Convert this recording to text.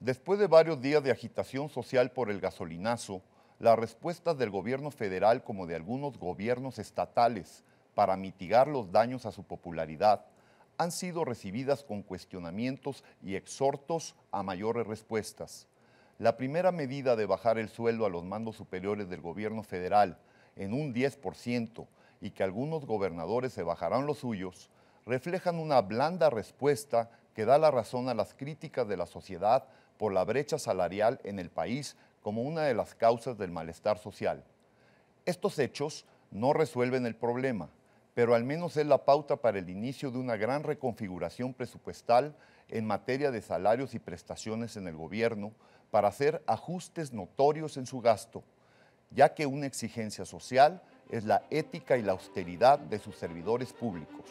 Después de varios días de agitación social por el gasolinazo, las respuestas del gobierno federal como de algunos gobiernos estatales para mitigar los daños a su popularidad han sido recibidas con cuestionamientos y exhortos a mayores respuestas. La primera medida de bajar el sueldo a los mandos superiores del gobierno federal en un 10% y que algunos gobernadores se bajarán los suyos, reflejan una blanda respuesta que da la razón a las críticas de la sociedad por la brecha salarial en el país como una de las causas del malestar social. Estos hechos no resuelven el problema, pero al menos es la pauta para el inicio de una gran reconfiguración presupuestal en materia de salarios y prestaciones en el gobierno para hacer ajustes notorios en su gasto, ya que una exigencia social es la ética y la austeridad de sus servidores públicos.